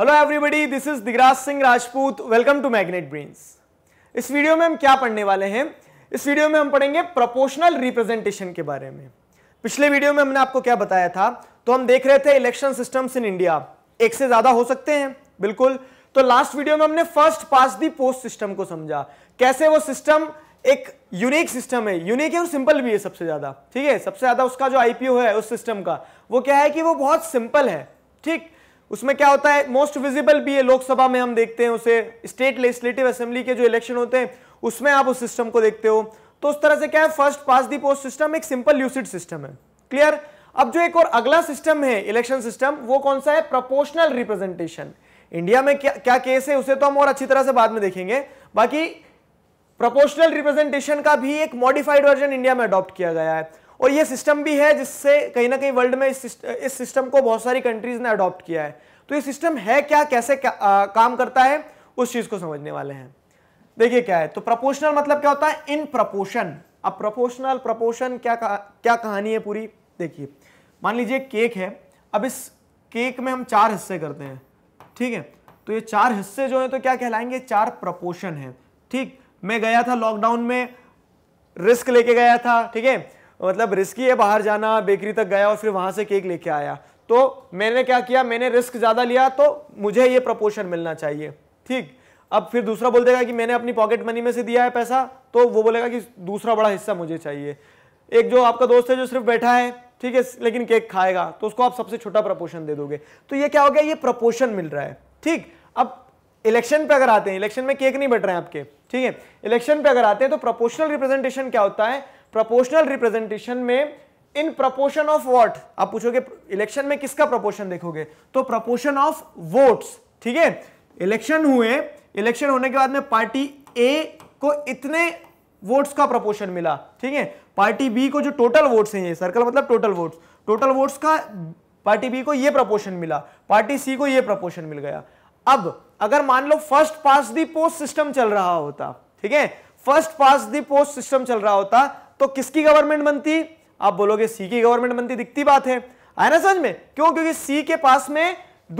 hello everybody this is Digraj Singh Rajput welcome to Magnet Brains इस video में हम क्या पढ़ने वाले हैं इस वीडियो में हम पढ़ेंगे प्रोपोर्शनल रिप्रेजेंटेशन के बारे में पिछले वीडियो में हमने आपको क्या बताया था तो हम देख रहे थे इलेक्शन सिस्टम्स इन इंडिया एक से ज्यादा हो सकते हैं बिल्कुल तो लास्ट वीडियो में हमने first past the post system को समझा कैसे वो सिस्टम एक यूनिक सिस्टम है यूनिक है और सिंपल भी है सबसे ज्यादा ठीक है सबसे ज्यादा उसका जो आईपीओ है उस सिस्टम का वो क्या है कि वो बहुत सिंपल है ठीक उसमें क्या होता है मोस्ट विजिबल भी है लोकसभा में हम देखते हैं उसे स्टेट लेजिस्लेटिव असेंबली के जो इलेक्शन होते हैं उसमें आप उस सिस्टम को देखते हो तो उस तरह से क्या है first past the post system एक सिंपल यूसिड सिस्टम है क्लियर अब जो एक और अगला सिस्टम है इलेक्शन सिस्टम वो कौन सा है प्रपोशनल रिप्रेजेंटेशन इंडिया में क्या क्या केस है उसे तो हम और अच्छी तरह से बाद में देखेंगे बाकी प्रपोशनल रिप्रेजेंटेशन का भी एक मॉडिफाइड वर्जन इंडिया में अडॉप्ट किया गया है और ये सिस्टम भी है जिससे कहीं ना कहीं वर्ल्ड में इस सिस्टम को बहुत सारी कंट्रीज ने अडॉप्ट किया है तो ये सिस्टम है क्या कैसे क्या, आ, काम करता है उस चीज को समझने वाले हैं देखिए क्या है तो प्रपोर्शनल मतलब क्या होता है इन प्रपोर्शन अब प्रपोर्शनल प्रपोर्शन क्या क्या कहानी है पूरी देखिए मान लीजिए केक है अब इस केक में हम चार हिस्से करते हैं ठीक है तो ये चार हिस्से जो है तो क्या कहलाएंगे चार प्रपोर्शन है ठीक मैं गया था लॉकडाउन में रिस्क लेके गया था ठीक है मतलब रिस्की है बाहर जाना बेकरी तक गया और फिर वहां से केक लेके आया तो मैंने क्या किया मैंने रिस्क ज़्यादा लिया तो मुझे ये प्रपोर्शन मिलना चाहिए ठीक अब फिर दूसरा बोल देगा कि मैंने अपनी पॉकेट मनी में से दिया है पैसा तो वो बोलेगा कि दूसरा बड़ा हिस्सा मुझे चाहिए एक जो आपका दोस्त है जो सिर्फ बैठा है ठीक है लेकिन केक खाएगा तो उसको आप सबसे छोटा प्रपोर्शन दे दोगे तो ये क्या हो गया ये प्रपोर्शन मिल रहा है ठीक अब इलेक्शन पे अगर आते हैं इलेक्शन में केक नहीं बट रहे हैं आपके ठीक है इलेक्शन पे अगर आते हैं तो प्रपोशनल रिप्रेजेंटेशन क्या होता है प्रोपोर्शनल रिप्रेजेंटेशन में इन प्रोपोर्शन ऑफ वॉट आप पूछोगे इलेक्शन में किसका प्रोपोर्शन देखोगे तो प्रपोर्शन ऑफ वोट्स ठीक है इलेक्शन हुए इलेक्शन होने के बाद में पार्टी ए को इतने वोट्स का प्रपोर्शन मिला ठीक है पार्टी बी को जो टोटल वोट्स हैं ये सर्कल मतलब टोटल वोट्स टोटल वोट्स का पार्टी बी को ये प्रपोर्शन मिला पार्टी सी को ये प्रपोर्शन मिल गया अब अगर मान लो first past the post system चल रहा होता ठीक है first past the post system चल रहा होता तो किसकी गवर्नमेंट बनती आप बोलोगे सी की गवर्नमेंट बनती दिखती बात है आया ना समझ में क्यों क्योंकि सी के पास में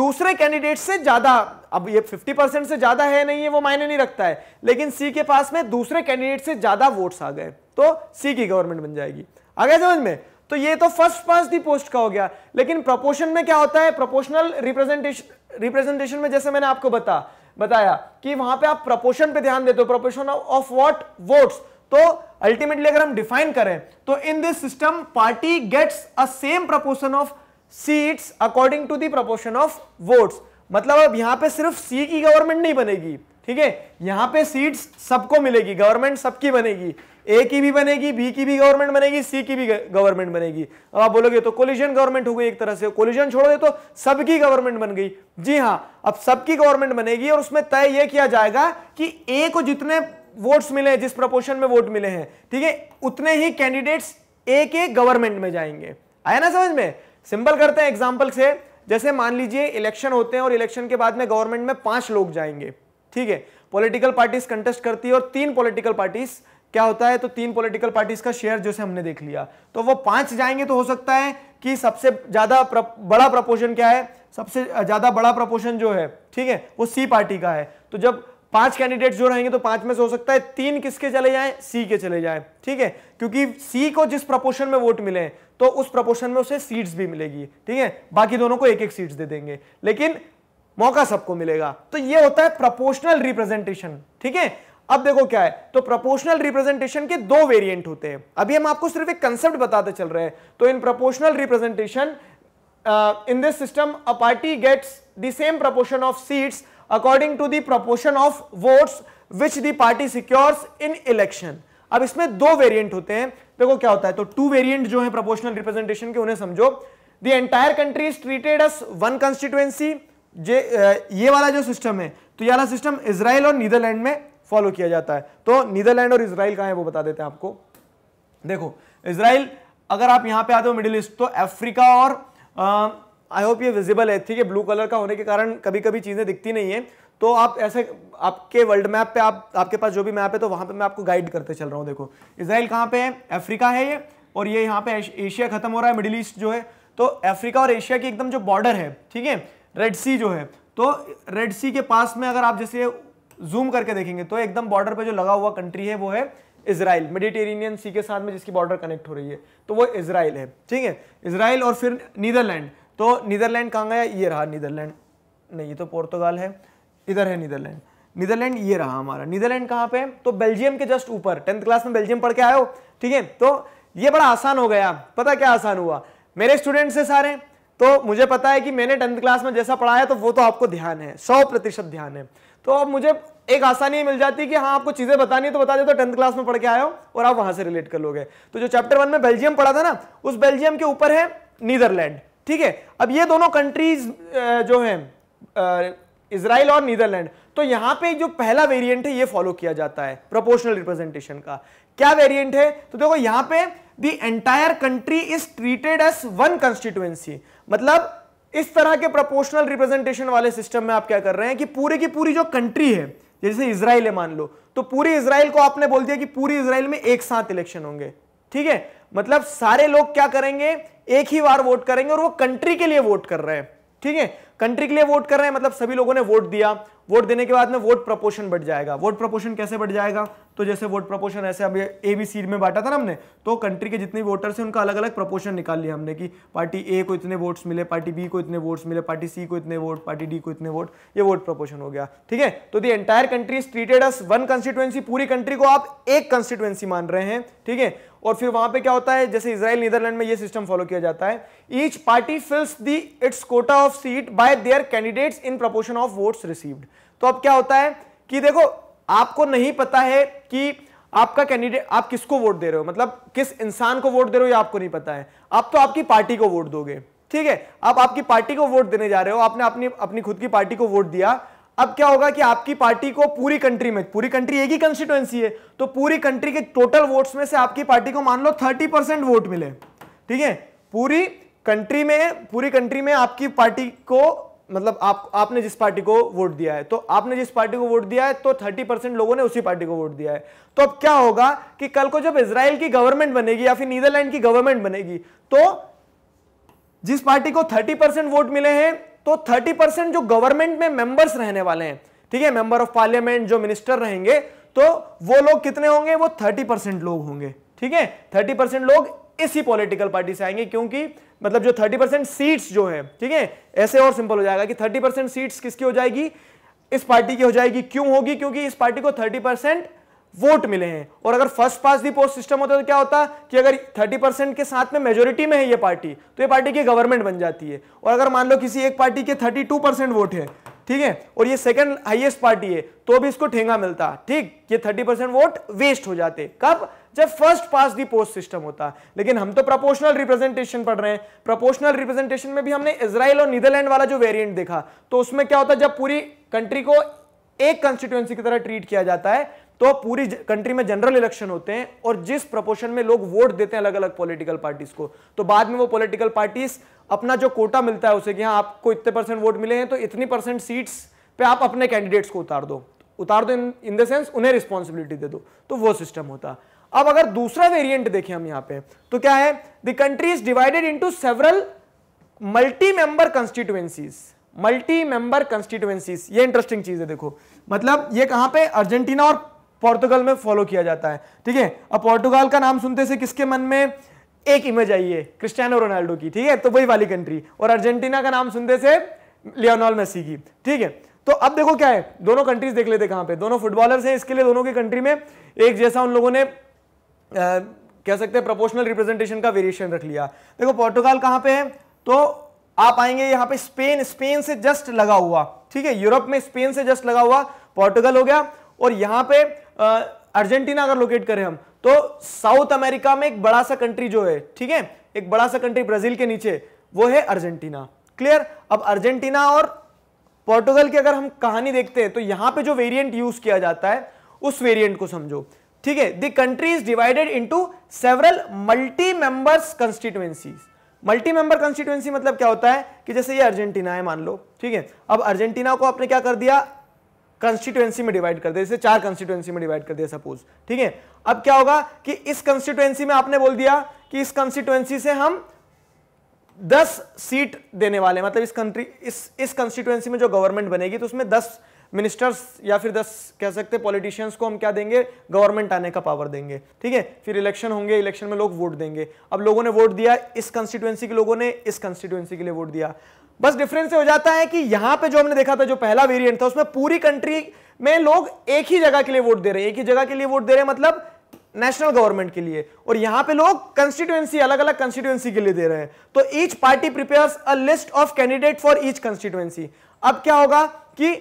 दूसरे कैंडिडेट से ज्यादा अब ये 50 परसेंट से ज्यादा है नहीं है वो मायने नहीं रखता है लेकिन सी के पास में दूसरे कैंडिडेट से ज्यादा वोट्स आ गए तो सी की गवर्नमेंट बन जाएगी आ गया समझ में तो ये तो फर्स्ट पास दी पोस्ट का हो गया लेकिन प्रपोशन में क्या होता है प्रपोशनल रिप्रेजेंटेशन रिप्रेजेंटेशन में जैसे मैंने आपको बता बताया कि वहां पे आप प्रपोशन पे ध्यान देते हो प्रपोशन ऑफ व्हाट वोट्स तो अल्टीमेटली अगर हम डिफाइन करें तो in this system party gets a same proportion of seats according to the proportion of votes मतलब अब यहां पे सिर्फ सी की गवर्नमेंट नहीं बनेगी ठीक है यहां पे सीट्स सबको मिलेगी गवर्नमेंट सबकी बनेगी ए की भी बनेगी बी की भी गवर्नमेंट बनेगी सी की भी गवर्नमेंट बनेगी अब आप बोलोगे तो कोलिजन गवर्नमेंट हो गई एक तरह से कोलिजन छोड़ोगे तो सबकी गवर्नमेंट बन गई जी हाँ अब सबकी गवर्नमेंट बनेगी और उसमें तय यह किया जाएगा कि ए को जितने वोट्स मिले हैं जिस प्रपोर्शन में वोट मिले हैं ठीक है उतने ही कैंडिडेट्स एक एक गवर्नमेंट में जाएंगे आया ना समझ में सिंपल करते हैं एग्जाम्पल से जैसे मान लीजिए इलेक्शन होते हैं और इलेक्शन के बाद में गवर्नमेंट में पांच लोग जाएंगे ठीक है पॉलिटिकल पार्टीज कंटेस्ट करती है और तीन पॉलिटिकल पार्टीज क्या होता है तो तीन पॉलिटिकल पार्टीज का शेयर जैसे हमने देख लिया तो वो पांच जाएंगे तो हो सकता है कि सबसे ज्यादा प्र, बड़ा प्रपोर्शन क्या है सबसे ज्यादा बड़ा प्रपोर्शन जो है ठीक है वो सी पार्टी का है तो जब पांच कैंडिडेट जो रहेंगे तो पांच में से हो सकता है तीन किसके चले जाए सी के चले जाए ठीक है क्योंकि सी को जिस प्रपोर्शन में वोट मिले तो उस प्रपोर्शन में उसे सीट्स भी मिलेगी ठीक है बाकी दोनों को एक एक सीट्स दे देंगे लेकिन मौका सबको मिलेगा तो ये होता है प्रपोर्शनल रिप्रेजेंटेशन ठीक है अब देखो क्या है तो प्रपोशनल रिप्रेजेंटेशन के दो वेरिएंट होते हैं अभी हम आपको सिर्फ एक कंसेप्ट बताते चल रहे हैं तो in proportional representation in this system a party gets the same proportion of seats according to the proportion of votes which the party secures in election अब इसमें दो वेरिएंट होते हैं देखो क्या होता है तो टू वेरिएंट जो है प्रोपोर्शनल रिप्रेजेंटेशन के उन्हें समझो the entire country is treated as one constituency ये वाला जो सिस्टम है तो ये वाला सिस्टम इसराइल और नीदरलैंड में फॉलो किया जाता है तो नीदरलैंड और इसराइल कहा है वो बता देते हैं आपको देखो इसराइल अगर आप यहां पे आते हो मिडिल ईस्ट तो अफ्रीका और आई होप ये विजिबल है ठीक है ब्लू कलर का होने के कारण कभी कभी चीज़ें दिखती नहीं है तो आप ऐसे आपके वर्ल्ड मैप पे आप आपके पास जो भी मैप है तो वहाँ पे मैं आपको गाइड करते चल रहा हूँ देखो इसराइल कहाँ पे है अफ्रीका है ये और ये यहाँ पे एशिया खत्म हो रहा है मिडिल ईस्ट जो है तो अफ्रीका और एशिया की एकदम जो बॉर्डर है ठीक है रेड सी जो है तो रेड सी के पास में अगर आप जैसे जूम करके देखेंगे तो एकदम बॉर्डर पर जो लगा हुआ कंट्री है वो है इसराइल मेडिटेरेनियन सी के साथ में जिसकी बॉर्डर कनेक्ट हो रही है तो वो इसराइल है ठीक है इसराइल और फिर नीदरलैंड तो नीदरलैंड कहाँ गया ये रहा नीदरलैंड नहीं ये तो पोर्तगाल है इधर है नीदरलैंड नीदरलैंड ये रहा हमारा नीदरलैंड कहाँ पे तो बेल्जियम के जस्ट ऊपर टेंथ क्लास में बेल्जियम पढ़ के आयो ठीक है तो ये बड़ा आसान हो गया पता क्या आसान हुआ मेरे स्टूडेंट्स है सारे तो मुझे पता है कि मैंने टेंथ क्लास में जैसा पढ़ाया तो वो तो आपको ध्यान है सौ प्रतिशत ध्यान है तो अब मुझे एक आसानी मिल जाती है कि हाँ आपको चीज़ें बतानी है तो बता दे तो टेंथ क्लास में पढ़ के आयो और आप वहां से रिलेट कर लोगे तो जो चैप्टर वन में बेल्जियम पढ़ा था ना उस बेल्जियम के ऊपर है नीदरलैंड ठीक है अब ये दोनों कंट्रीज जो है इसराइल और नीदरलैंड तो यहां पे जो पहला वेरिएंट है ये फॉलो किया जाता है प्रोपोर्शनल रिप्रेजेंटेशन का क्या वेरिएंट है तो देखो यहां पे the entire country is treated as one constituency मतलब इस तरह के प्रोपोर्शनल रिप्रेजेंटेशन वाले सिस्टम में आप क्या कर रहे हैं कि पूरे की पूरी जो कंट्री है जैसे इसराइल है मान लो तो पूरी इसराइल को आपने बोल दिया कि पूरी इसराइल में एक साथ इलेक्शन होंगे ठीक है मतलब सारे लोग क्या करेंगे एक ही बार वोट करेंगे और वो कंट्री के लिए वोट कर रहे हैं ठीक है कंट्री के लिए वोट कर रहे हैं मतलब सभी लोगों ने वोट दिया वोट देने के बाद में वोट प्रपोर्शन बढ़ जाएगा वोट प्रपोर्शन कैसे बढ़ जाएगा तो जैसे वोट प्रपोर्शन ऐसे अभी ए बी सी में बांटा था ना हमने तो कंट्री के जितने वोटर्स हैं उनका अलग अलग प्रपोर्शन निकाल लिया हमने कि पार्टी ए को इतने वोट्स मिले पार्टी बी को इतने वोट्स मिले पार्टी सी को इतने वोट पार्टी डी को इतने वोट ये वोट प्रपोर्शन हो गया ठीक है तो the entire country treated as one constituency पूरी कंट्री को आप एक कंस्टिट्युएंसी मान रहे हैं ठीक है और फिर वहां पे क्या होता है जैसे इसराइल नीदरलैंड में ये सिस्टम फॉलो किया जाता है each party fills the its quota of seat by their candidates in proportion of votes received तो अब क्या होता है कि देखो आपको नहीं पता है कि आपका कैंडिडेट आप किसको वोट दे रहे हो मतलब किस इंसान को वोट दे रहे हो ये आपको नहीं पता है आप तो आपकी पार्टी को वोट दोगे ठीक है आप आपकी पार्टी को वोट देने जा रहे हो आपने अपनी अपनी खुद की पार्टी को वोट दिया अब क्या होगा कि आपकी पार्टी को पूरी कंट्री में पूरी कंट्री एक ही कंस्टिट्यूएंसी है तो पूरी कंट्री के टोटल वोट्स में से आपकी पार्टी को मान लो थर्टी परसेंट वोट मिले ठीक है पूरी कंट्री में पूरी कंट्री में आपकी पार्टी को मतलब आप आपने जिस पार्टी को वोट दिया है तो आपने जिस पार्टी को वोट दिया है तो 30 परसेंट लोगों ने उसी पार्टी को वोट दिया है तो अब क्या होगा कि कल को जब इसराइल की गवर्नमेंट बनेगी या फिर नीदरलैंड की गवर्नमेंट बनेगी तो जिस पार्टी को 30 परसेंट वोट मिले हैं तो 30 परसेंट जो गवर्नमेंट में मेंबर्स रहने वाले हैं ठीक है मेंबर ऑफ पार्लियामेंट जो मिनिस्टर रहेंगे तो वो लोग कितने होंगे वो थर्टी परसेंट लोग होंगे ठीक है थर्टी परसेंट लोग इसी पॉलिटिकल पार्टी से आएंगे क्योंकि मतलब जो 30 परसेंट सीट्स जो है ठीक है ऐसे और सिंपल हो जाएगा कि 30 परसेंट सीट्स किसकी हो जाएगी इस पार्टी की हो जाएगी क्यों होगी क्योंकि इस पार्टी को 30 परसेंट वोट मिले हैं और अगर first past the post system होता तो क्या होता कि अगर 30 परसेंट के साथ में मेजोरिटी में है ये पार्टी तो ये पार्टी की गवर्नमेंट बन जाती है और अगर मान लो किसी एक पार्टी के 32 परसेंट वोट है ठीक है और ये सेकंड हाईएस्ट पार्टी है तो भी इसको ठेंगा मिलता ठीक ये थर्टी परसेंट वोट वेस्ट हो जाते कब जब first past the post system होता है लेकिन हम तो प्रोपोर्शनल रिप्रेजेंटेशन पढ़ रहे हैं प्रोपोर्शनल रिप्रेजेंटेशन में भी हमने इसराइल और नीदरलैंड वाला जो वेरियंट देखा तो उसमें क्या होता है जब पूरी कंट्री को एक कंस्टिट्यूएंसी की तरह ट्रीट किया जाता है तो पूरी कंट्री में जनरल इलेक्शन होते हैं और जिस प्रपोर्शन में लोग वोट देते हैं अलग अलग पॉलिटिकल पार्टीज को तो बाद में वो पॉलिटिकल पार्टीज अपना जो कोटा मिलता है उसे कि हाँ आपको इतने परसेंट वोट मिले हैं तो इतनी परसेंट सीट्स पे आप अपने कैंडिडेट्स को उतार दो उतार दो इन द सेंस उन्हें रिस्पॉन्सिबिलिटी दे दो तो वो सिस्टम होता है अब अगर दूसरा वेरिएंट देखें हम यहां पे तो क्या है the country is divided into several multi member constituencies multi member constituencies ये इंटरेस्टिंग चीज है देखो मतलब ये कहां पे अर्जेंटीना और पोर्टुगल में फॉलो किया जाता है ठीक है अब पोर्टुगाल का नाम सुनते से किसके मन में एक इमेज आई है क्रिस्टियानो रोनाल्डो की ठीक है तो वही वाली कंट्री और अर्जेंटीना का नाम सुनते से लियोनॉल मेसी की ठीक है तो अब देखो क्या है दोनों कंट्रीज देख लेते कहां पे दोनों फुटबॉलर्स हैं इसके लिए दोनों की कंट्री में एक जैसा उन लोगों ने कह सकते हैं प्रोपोर्शनल रिप्रेजेंटेशन का वेरिएशन रख लिया देखो पोर्टुगाल कहां पे है तो आप आएंगे यहां पे स्पेन स्पेन से जस्ट लगा हुआ ठीक है यूरोप में स्पेन से जस्ट लगा हुआ पोर्टुगल हो गया और यहां पे अर्जेंटीना अगर लोकेट करें हम तो साउथ अमेरिका में एक बड़ा सा कंट्री जो है ठीक है एक बड़ा सा कंट्री ब्राजील के नीचे वो है अर्जेंटीना क्लियर अब अर्जेंटीना और पोर्टुगल की अगर हम कहानी देखते हैं तो यहां पे जो वेरिएंट यूज किया जाता है उस वेरिएंट को समझो ठीक है the country is divided into several multi members constituency multi member constituency मतलब क्या होता है कि जैसे ये अर्जेंटीना है मान लो ठीक है अब अर्जेंटीना को आपने क्या कर दिया कंस्टिट्युएंसी में डिवाइड कर दिया जैसे चार कंस्टिट्युएंसी में डिवाइड कर दिया सपोज ठीक है अब क्या होगा कि इस कंस्टिट्युएंसी में आपने बोल दिया कि इस कंस्टिट्युएंसी से हम दस सीट देने वाले मतलब इस कंट्री इस इस कंस्टिट्युएंसी में जो गवर्नमेंट बनेगी तो उसमें दस मिनिस्टर्स या फिर दस कह सकते पॉलिटिशियंस को हम क्या देंगे गवर्नमेंट आने का पावर देंगे ठीक है फिर इलेक्शन होंगे इलेक्शन में लोग वोट देंगे अब लोगों ने वोट दिया इस कंस्टिट्यूएंसी के लोगों ने इस कंस्टिट्यूएंसी के लिए वोट दिया बस डिफरेंस हो जाता है कि यहां पे जो हमने देखा था जो पहला वेरिएंट था उसमें पूरी कंट्री में लोग एक ही जगह के लिए वोट दे रहे हैं एक ही जगह के लिए वोट दे रहे हैं मतलब नेशनल गवर्नमेंट के लिए और यहां पे लोग कंस्टिट्यूएंसी अलग अलग कंस्टिट्यूएंसी के लिए दे रहे हैं तो each party prepares a list of candidate for each constituency अब क्या होगा कि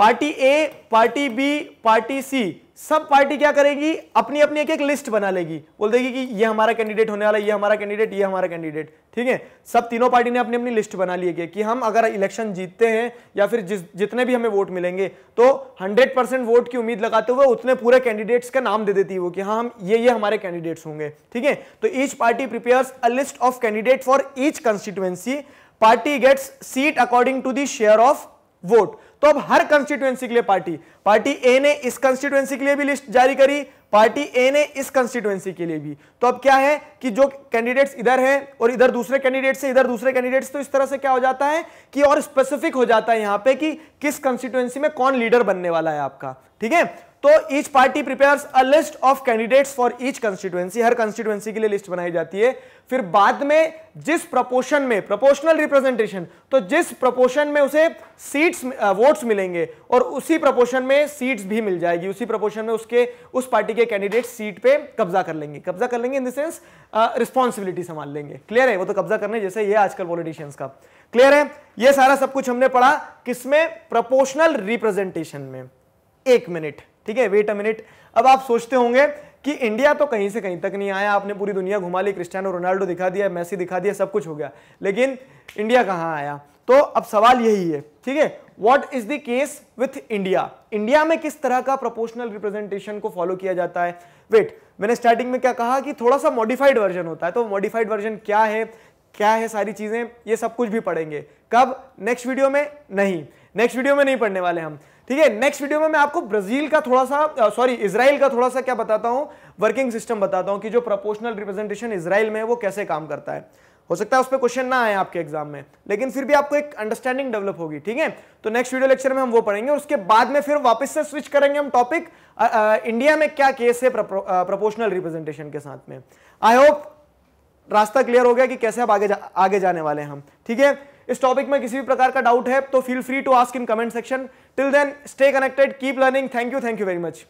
party A party B party C सब पार्टी क्या करेगी अपनी अपनी एक एक लिस्ट बना लेगी बोल देगी कि ये हमारा कैंडिडेट होने वाला ये हमारा कैंडिडेट ये हमारा कैंडिडेट ठीक है सब तीनों पार्टी ने अपनी अपनी लिस्ट बना ली है कि हम अगर इलेक्शन जीतते हैं या फिर जिस जितने भी हमें वोट मिलेंगे तो 100 परसेंट वोट की उम्मीद लगाते हुए उतने पूरे कैंडिडेट्स का नाम दे देती है वो कि हाँ हम ये ये हमारे कैंडिडेट्स होंगे ठीक है तो each party prepare a list of candidate for each constituency party gets seat according to the share of vote तो अब हर कंस्टिट्यूएंसी के लिए पार्टी पार्टी ए ने इस कंस्टिट्यूएंसी के लिए भी लिस्ट जारी करी पार्टी ए ने इस कंस्टिट्यूएंसी के लिए भी तो अब क्या है कि जो कैंडिडेट्स इधर हैं और इधर दूसरे कैंडिडेट से इधर दूसरे कैंडिडेट्स तो इस तरह से क्या हो जाता है कि और स्पेसिफिक हो जाता है यहां पे कि किस कंस्टिट्यूएंसी में कौन लीडर बनने वाला है आपका ठीक है तो each party prepares a list of candidates for each constituency हर कंस्टिट्यूएंसी के लिए लिस्ट बनाई जाती है फिर बाद में जिस प्रपोर्शन में प्रपोर्शनल रिप्रेजेंटेशन तो जिस प्रपोर्शन में उसे सीट्स वोट्स मिलेंगे और उसी प्रपोर्शन में सीट्स भी मिल जाएगी उसी प्रपोर्शन में उसके उस पार्टी के कैंडिडेट सीट पे कब्जा कर लेंगे कब्जा कर लेंगे इन द सेंस रिस्पॉन्सिबिलिटी संभाल लेंगे क्लियर है वो तो कब्जा करने जैसे ये आजकल पॉलिटिशियंस का क्लियर है ये सारा सब कुछ हमने पढ़ा किसमें प्रपोर्शनल रिप्रेजेंटेशन में एक मिनट ठीक है वेट अ मिनट अब आप सोचते होंगे कि इंडिया तो कहीं से कहीं तक नहीं आया आपने पूरी दुनिया घुमा ली क्रिस्टियानो रोनाल्डो दिखा दिया मैसी दिखा दिया सब कुछ हो गया लेकिन इंडिया कहाँ आया तो अब सवाल यही है ठीक है what is the case with India India में किस तरह का प्रोपोर्शनल रिप्रेजेंटेशन को फॉलो किया जाता है वेट मैंने स्टार्टिंग में क्या कहा कि थोड़ा सा मॉडिफाइड वर्जन होता है तो मॉडिफाइड वर्जन क्या है क्या है सारी चीजें ये सब कुछ भी पढ़ेंगे कब नेक्स्ट वीडियो में नहीं नेक्स्ट वीडियो में नहीं पढ़ने वाले हम ठीक है नेक्स्ट वीडियो में मैं आपको ब्राजील का थोड़ा सा सॉरी इसराइल का थोड़ा सा क्या बताता हूं वर्किंग सिस्टम बताता हूं कि जो प्रोपोर्शनल रिप्रेजेंटेशन इसराइल में है वो कैसे काम करता है हो सकता है उस पर क्वेश्चन ना आए आपके एग्जाम में लेकिन फिर भी आपको एक अंडरस्टैंडिंग डेवलप होगी ठीक है तो नेक्स्ट वीडियो लेक्चर में हम वो पढ़ेंगे उसके बाद में फिर वापस से स्विच करेंगे हम टॉपिक इंडिया में क्या केस है प्रोपोर्शनल रिप्रेजेंटेशन के साथ में आई होप रास्ता क्लियर हो गया कि कैसे आप आगे जा, आगे जाने वाले हैं हम ठीक है इस टॉपिक में किसी भी प्रकार का डाउट है तो feel free to ask in comment section till then stay connected keep learning thank you thank you very much